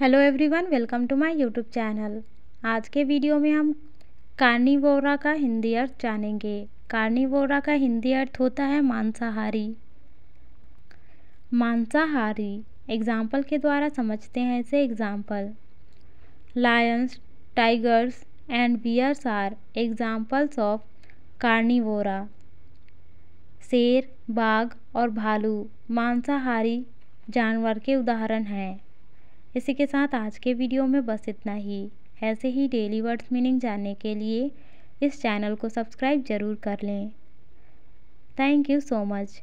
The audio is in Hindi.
hello everyone welcome to my YouTube channel आज के वीडियो में हम कार्निवोरा का हिंदी अर्थ जानेंगे कार्निवोरा का हिंदी अर्थ होता है मांसाहारी मांसाहारी एग्जाम्पल के द्वारा समझते हैं इसे example lions tigers and bears are examples of carnivora शेर बाघ और भालू मांसाहारी जानवर के उदाहरण हैं इसी के साथ आज के वीडियो में बस इतना ही ऐसे ही डेली वर्ड्स मीनिंग जानने के लिए इस चैनल को सब्सक्राइब ज़रूर कर लें थैंक यू सो मच